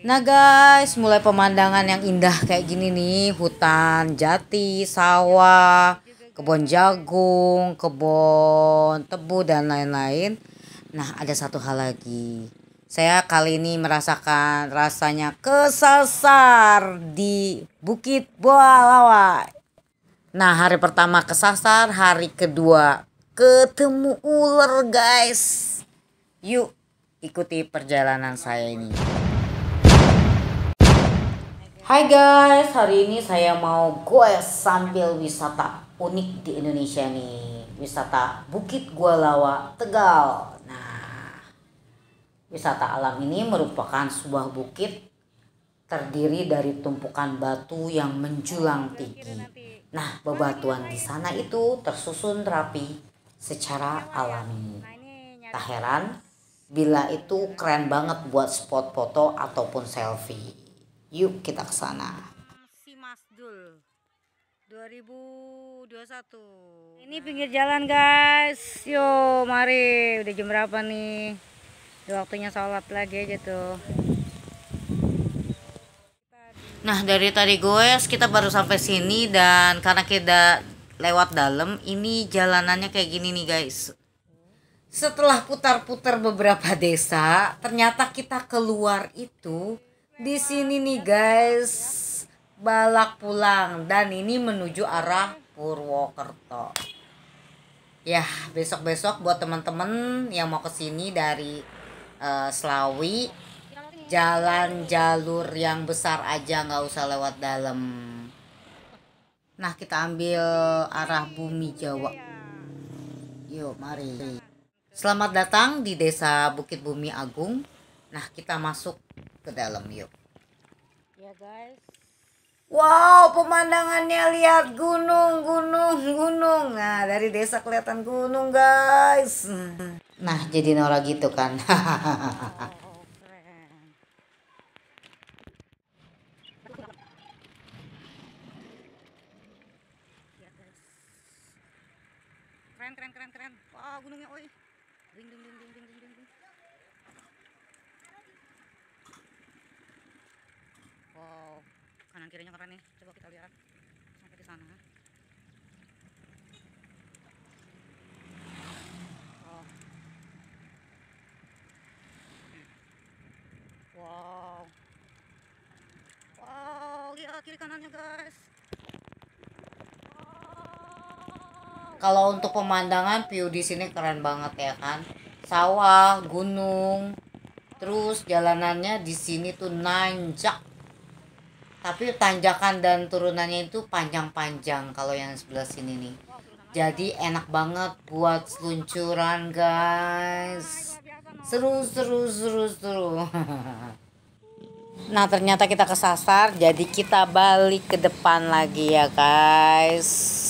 Nah guys, mulai pemandangan yang indah kayak gini nih, hutan, jati, sawah, kebun jagung, kebun tebu dan lain-lain. Nah, ada satu hal lagi. Saya kali ini merasakan rasanya kesasar di Bukit Boalawa. Nah, hari pertama kesasar, hari kedua ketemu ular, guys. Yuk, ikuti perjalanan saya ini. Hai guys, hari ini saya mau gue sambil wisata unik di Indonesia nih. Wisata Bukit Gua Lawa, Tegal. Nah, wisata alam ini merupakan sebuah bukit terdiri dari tumpukan batu yang menjulang tinggi. Nah, bebatuan di sana itu tersusun rapi secara alami. Tak heran bila itu keren banget buat spot foto ataupun selfie. Yuk kita ke sana. Si Masdul 2021. Ini pinggir jalan guys. Yo, mari. Udah jam berapa nih? Udah waktunya sholat lagi aja tuh. Nah dari tadi gue kita baru sampai sini dan karena kita lewat dalam ini jalanannya kayak gini nih guys. Setelah putar-putar beberapa desa ternyata kita keluar itu di sini nih guys, balak pulang dan ini menuju arah Purwokerto. Ya, besok-besok buat teman-teman yang mau kesini dari uh, Selawi, jalan jalur yang besar aja nggak usah lewat dalam. Nah, kita ambil arah bumi Jawa. Yuk, mari. Selamat datang di Desa Bukit Bumi Agung. Nah, kita masuk ke dalam yuk ya guys Wow, pemandangannya lihat gunung, gunung, gunung. Nah, dari desa kelihatan gunung, guys. Nah, jadi Nora gitu kan. Ya, keren keren keren keren wah gunungnya oi kanan kirinya keren nih coba kita lihat sampai di sana oh wow wow lihat kiri kanannya guys kalau untuk pemandangan view di sini keren banget ya kan sawah gunung terus jalanannya di sini tuh nanjak tapi tanjakan dan turunannya itu panjang-panjang kalau yang sebelah sini nih jadi enak banget buat seluncuran guys seru seru seru seru nah ternyata kita kesasar jadi kita balik ke depan lagi ya guys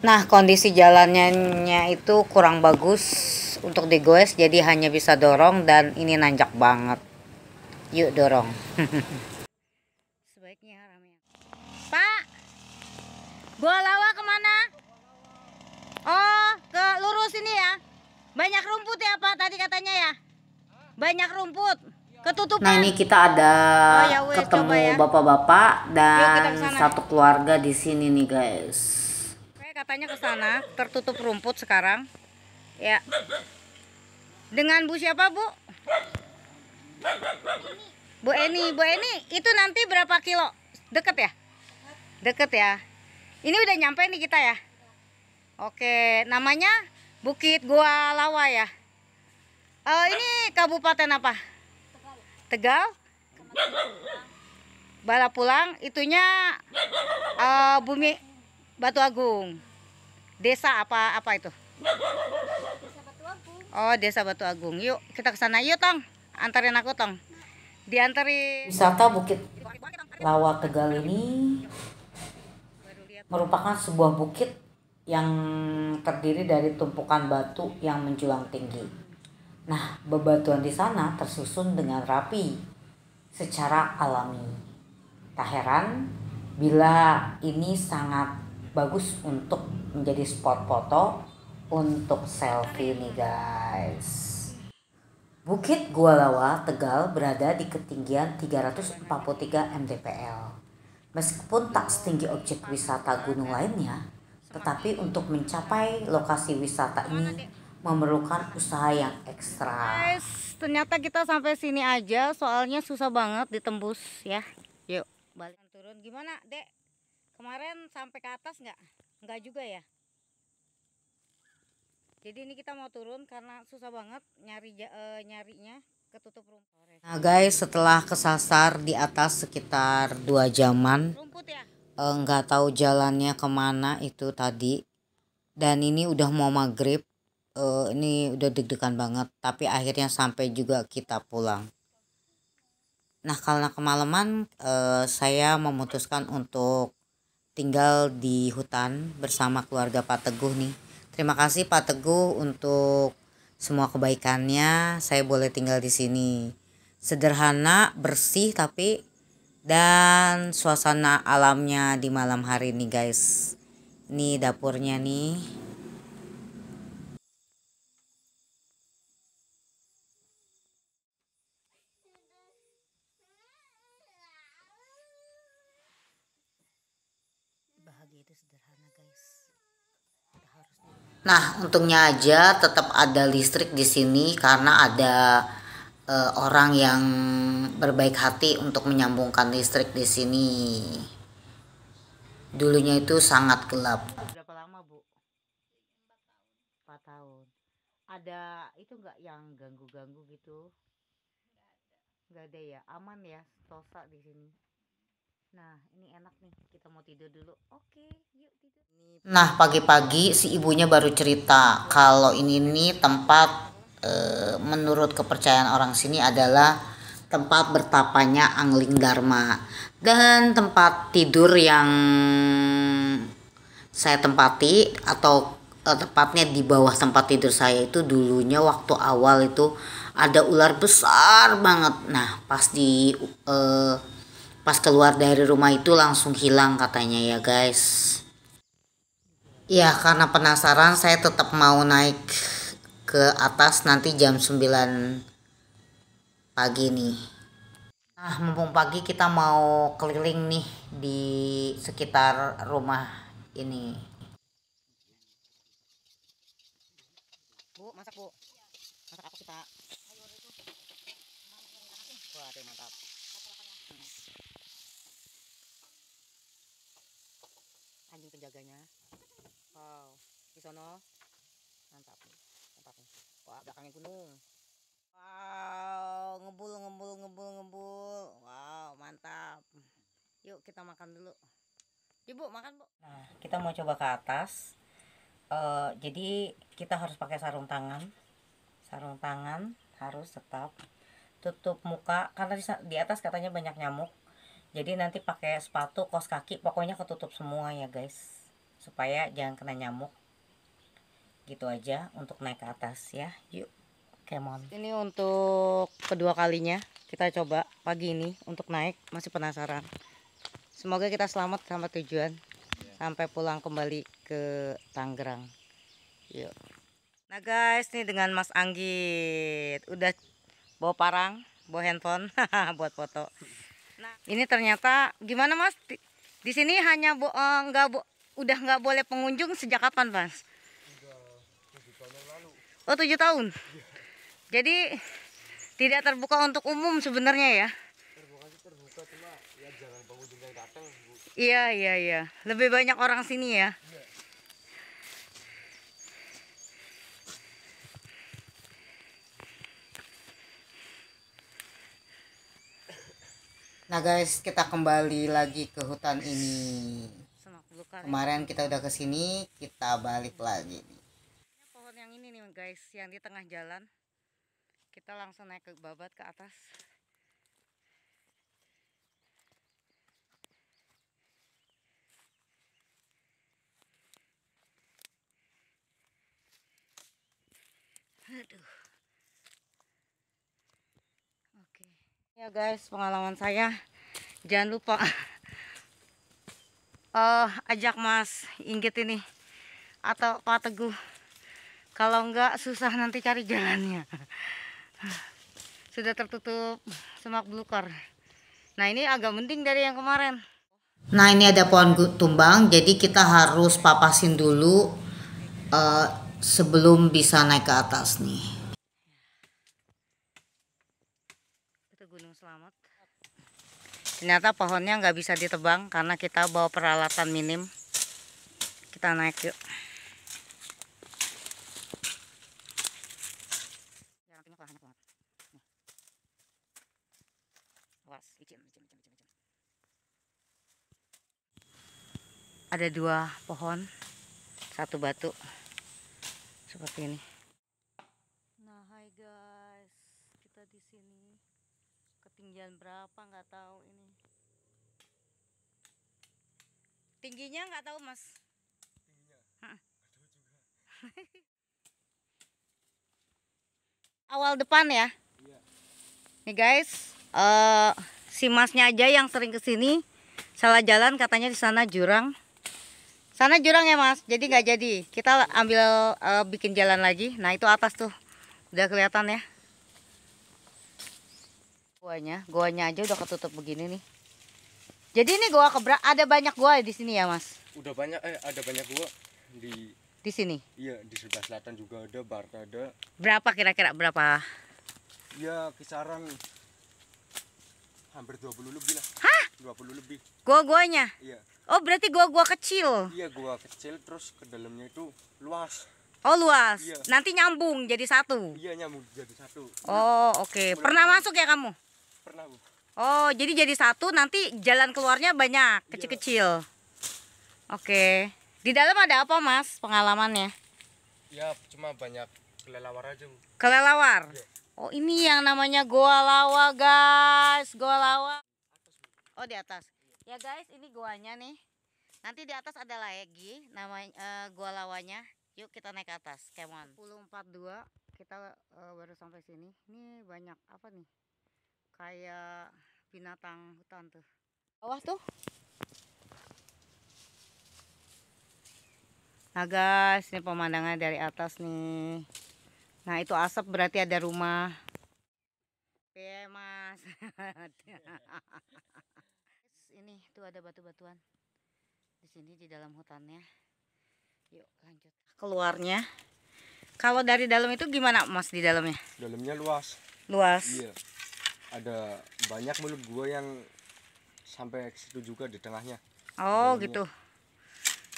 Nah, kondisi jalannya itu kurang bagus untuk digoes jadi hanya bisa dorong dan ini nanjak banget. Yuk dorong. Sebaiknya Pak. Gua lawa kemana? Oh, ke lurus ini ya. Banyak rumput ya, Pak, tadi katanya ya. Banyak rumput. Ketutupan. Nah, ini kita ada oh, ya, wes, ketemu ya. bapak-bapak ya. dan satu keluarga di sini nih, guys katanya ke sana, tertutup rumput sekarang. Ya. Dengan Bu siapa, Bu? Bu Eni, Bu Eni, itu nanti berapa kilo? Deket ya? Deket ya. Ini udah nyampe nih kita ya. Oke, namanya Bukit Gua Lawa ya. Uh, ini kabupaten apa? Tegal. bala Balapulang, itunya uh, Bumi Batu Agung. Desa apa apa itu? Oh, Desa Batu Agung. Yuk, kita ke sana yuk, Tong. Antarin aku, Tong. Diantari Wisata Bukit Lawa Tegal ini merupakan sebuah bukit yang terdiri dari tumpukan batu yang menjulang tinggi. Nah, bebatuan di sana tersusun dengan rapi secara alami. Tak heran bila ini sangat bagus untuk menjadi spot foto untuk selfie nih guys. Bukit Gualawa, Tegal berada di ketinggian 343 mdpl. Meskipun tak setinggi objek wisata gunung lainnya, tetapi untuk mencapai lokasi wisata ini memerlukan usaha yang ekstra. Guys, ternyata kita sampai sini aja, soalnya susah banget ditembus ya. Yuk, balik turun gimana, Dek? Kemarin sampai ke atas nggak? Nggak juga ya. Jadi ini kita mau turun karena susah banget nyari e, nyarinya ketutup rumput. Nah guys, setelah kesasar di atas sekitar dua jaman, rumput ya? E, nggak tahu jalannya kemana itu tadi. Dan ini udah mau maghrib, e, ini udah deg-degan banget. Tapi akhirnya sampai juga kita pulang. Nah karena kemalaman, e, saya memutuskan untuk tinggal di hutan bersama keluarga Pak Teguh nih. Terima kasih Pak Teguh untuk semua kebaikannya. Saya boleh tinggal di sini. Sederhana, bersih tapi dan suasana alamnya di malam hari nih guys. nih dapurnya nih. Nah, untungnya aja tetap ada listrik di sini karena ada e, orang yang berbaik hati untuk menyambungkan listrik di sini. Dulunya itu sangat gelap. Berapa lama, Bu? empat tahun. Ada itu enggak yang ganggu-ganggu gitu? Enggak ada. Enggak ada ya, aman ya, sosok di sini. Nah, ini enak nih kita mau tidur tidur dulu oke yuk nah pagi-pagi si ibunya baru cerita kalau ini nih tempat e, menurut kepercayaan orang sini adalah tempat bertapanya angling dharma dan tempat tidur yang saya tempati atau eh, tepatnya di bawah tempat tidur saya itu dulunya waktu awal itu ada ular besar banget. Nah, pas di e, pas keluar dari rumah itu langsung hilang katanya ya guys ya karena penasaran saya tetap mau naik ke atas nanti jam 9 pagi nih nah mumpung pagi kita mau keliling nih di sekitar rumah ini gunung wow ngebul ngebul ngebul ngebul wow mantap yuk kita makan dulu ibu makan bu nah kita mau coba ke atas uh, jadi kita harus pakai sarung tangan sarung tangan harus tetap tutup muka karena di, di atas katanya banyak nyamuk jadi nanti pakai sepatu kos kaki pokoknya ketutup semua ya guys supaya jangan kena nyamuk gitu aja untuk naik ke atas ya yuk Pokemon. Ini untuk kedua kalinya kita coba pagi ini untuk naik masih penasaran. Semoga kita selamat sampai tujuan yeah. sampai pulang kembali ke Tangerang. Yuk. Nah guys, ini dengan Mas Anggit udah bawa parang, bawa handphone buat foto. Nah, ini ternyata gimana Mas? Di, di sini hanya bo, uh, bo, udah nggak boleh pengunjung sejak kapan, Mas? Oh, tujuh tahun. Iya. Jadi tidak terbuka untuk umum sebenarnya ya. Terbuka sih terbuka cuma ya jangan pengunjung yang datang, Iya, iya, iya. Lebih banyak orang sini ya. Iya. Nah guys, kita kembali lagi ke hutan ini. Ya. Kemarin kita udah kesini kita balik lagi. Pohon yang ini nih guys, yang di tengah jalan kita langsung naik ke babat ke atas aduh oke ya guys pengalaman saya jangan lupa uh, ajak mas inggit ini atau pak teguh kalau enggak susah nanti cari jalannya sudah tertutup semak belukar nah ini agak mending dari yang kemarin nah ini ada pohon tumbang jadi kita harus papasin dulu uh, sebelum bisa naik ke atas nih itu gunung selamat ternyata pohonnya nggak bisa ditebang karena kita bawa peralatan minim kita naik yuk Ada dua pohon, satu batu seperti ini. Nah, hai guys, kita di sini ketinggian berapa nggak tahu ini. Tingginya nggak tahu mas. Tingginya. Aduh Awal depan ya. Iya. Nih guys, uh, si masnya aja yang sering kesini salah jalan katanya di sana jurang sana jurang ya mas jadi nggak jadi kita ambil uh, bikin jalan lagi nah itu atas tuh udah kelihatan ya guanya guanya aja udah ketutup begini nih jadi ini gua kebra ada banyak gua di sini ya mas udah banyak eh ada banyak gua di di sini iya di sebelah selatan juga ada barat ada berapa kira-kira berapa ya kisaran hampir 20 lebih lah. Hah? 20 lebih. Gua-guanya? Iya. Oh, berarti gua-gua kecil. Iya, gua kecil terus ke dalamnya itu luas. Oh, luas. Iya. Nanti nyambung jadi satu. Iya, nyambung jadi satu. Oh, oke. Okay. Pernah mulai. masuk ya kamu? Pernah, Bu. Oh, jadi jadi satu nanti jalan keluarnya banyak, iya. kecil-kecil. Iya. Oke. Okay. Di dalam ada apa, Mas? Pengalamannya? Ya, cuma banyak kelelawar aja. Bu. Kelelawar? Iya. Oh ini yang namanya goa lawa guys, goa lawa. Oh di atas. Ya guys, ini goanya nih. Nanti di atas ada lagi namanya uh, eh, goa lawanya. Yuk kita naik ke atas, come on. 1042 kita uh, baru sampai sini. Ini banyak apa nih? Kayak binatang hutan tuh. Bawah tuh. Nah guys, ini pemandangan dari atas nih. Nah itu asap berarti ada rumah. Oke mas. Ini tuh ada batu-batuan di sini di dalam hutannya. Yuk lanjut. Keluarnya. Kalau dari dalam itu gimana mas di dalamnya? Dalamnya luas. Luas. Iya. Ada banyak mulut gua yang sampai ke situ juga di tengahnya. Oh dalamnya. gitu.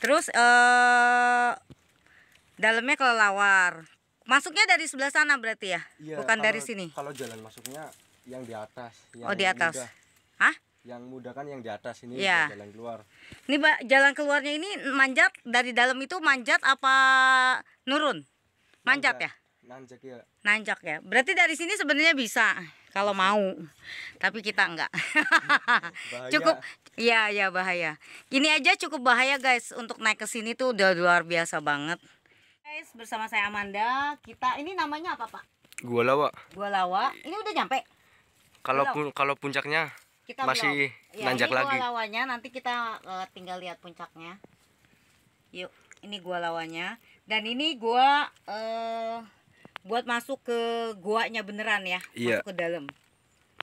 Terus eh dalamnya kelelawar, Masuknya dari sebelah sana berarti ya? ya Bukan kalau, dari sini. Kalau jalan masuknya yang di atas. Yang oh di atas. Muda. Hah? Yang muda kan yang di atas ini ya. jalan keluar. Ini ba, jalan keluarnya ini manjat dari dalam itu manjat apa nurun? Manjat, ya? Nanjak ya. Nanjak ya. Berarti dari sini sebenarnya bisa kalau mau. Tapi kita enggak. Cukup Iya, ya bahaya. Ini aja cukup bahaya guys untuk naik ke sini tuh udah luar biasa banget. Guys, bersama saya Amanda. Kita ini namanya apa, Pak? Gua Lawa. Gua Lawa. Ini udah nyampe. Kalau pun kalau puncaknya kita masih belum. Ya, nanjak ini lagi. Gua Lawanya nanti kita uh, tinggal lihat puncaknya. Yuk, ini gua Lawanya. Dan ini gua uh, buat masuk ke guanya beneran ya, yeah. masuk ke dalam.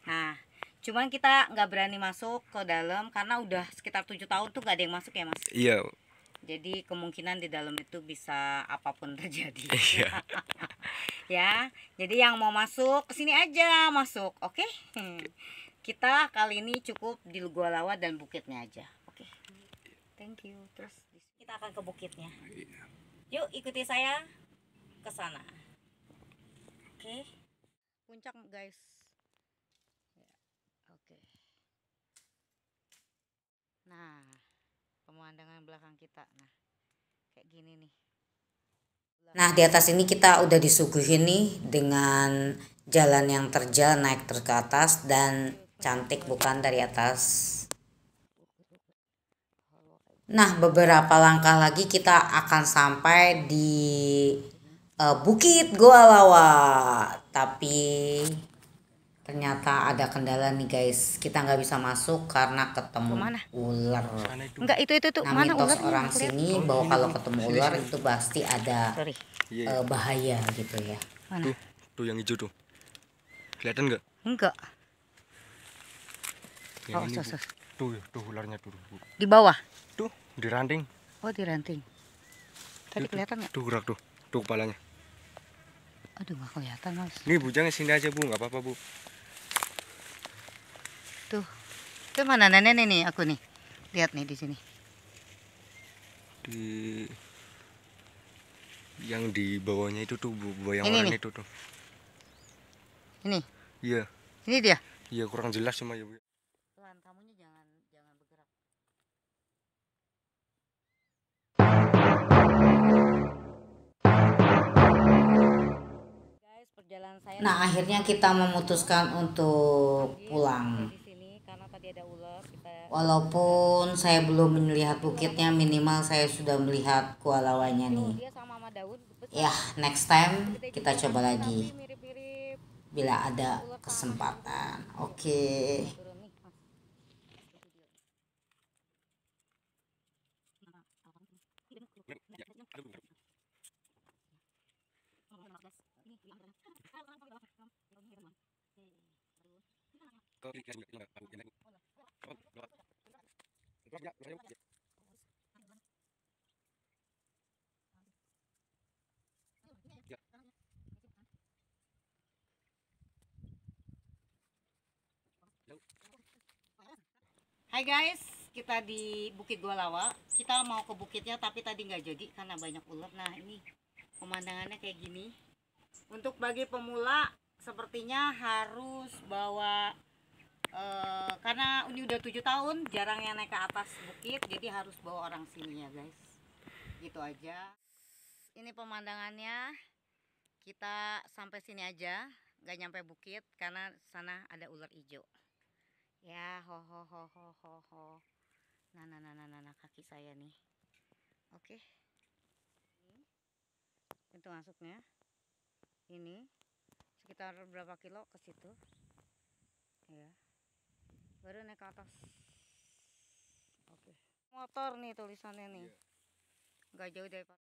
Nah, cuman kita nggak berani masuk ke dalam karena udah sekitar tujuh tahun tuh gak ada yang masuk ya, Mas. Iya jadi kemungkinan di dalam itu bisa apapun terjadi iya. ya jadi yang mau masuk ke sini aja masuk oke hmm. okay? kita kali ini cukup di Gua Lawa dan bukitnya aja oke okay. thank you terus kita akan ke bukitnya iya. yuk ikuti saya ke sana oke okay. puncak guys ya, oke nah pemandangan belakang kita nah kayak gini nih nah di atas ini kita udah disuguhin nih dengan jalan yang terjal naik terus ke atas dan cantik bukan dari atas Nah, beberapa langkah lagi kita akan sampai di uh, Bukit Goa Lawa. Tapi ternyata ada kendala nih guys kita nggak bisa masuk karena ketemu Kemana? ular enggak itu itu itu nah, mana ular orang sini bahwa oh, kalau ketemu ular iya, iya. itu pasti ada uh, bahaya gitu ya mana? tuh tuh yang hijau tuh kelihatan nggak enggak oh, ini, sos, sos. tuh tuh ularnya tuh di bawah tuh di ranting oh di ranting tadi tuh, kelihatan nggak tuh gerak tuh tuh kepalanya aduh nggak kelihatan mas ini bujangnya sini aja bu nggak apa-apa bu Tuh. itu mana nenek nih aku nih. Lihat nih di sini. Di yang di bawahnya itu tuh yang ini, itu tuh. Ini. Iya. Ini dia. Iya, kurang jelas cuma ya, Bu. kamunya jangan jangan bergerak. Nah, akhirnya kita memutuskan untuk pulang walaupun saya belum melihat bukitnya minimal saya sudah melihat kualawanya nih ya next time kita coba lagi bila ada kesempatan oke okay. Hai guys, kita di Bukit Gualawa. Kita mau ke bukitnya tapi tadi nggak jadi karena banyak ular. Nah ini pemandangannya kayak gini. Untuk bagi pemula sepertinya harus bawa Eh, karena ini udah tujuh tahun jarang yang naik ke atas bukit jadi harus bawa orang sini ya guys gitu aja ini pemandangannya kita sampai sini aja nggak nyampe bukit karena sana ada ular hijau ya ho ho ho ho ho ho nah nah nah nah, nah, nah kaki saya nih oke okay. itu masuknya ini sekitar berapa kilo ke situ ya baru naik ke atas oke okay. motor nih tulisannya nih iya. nggak yeah. jauh dari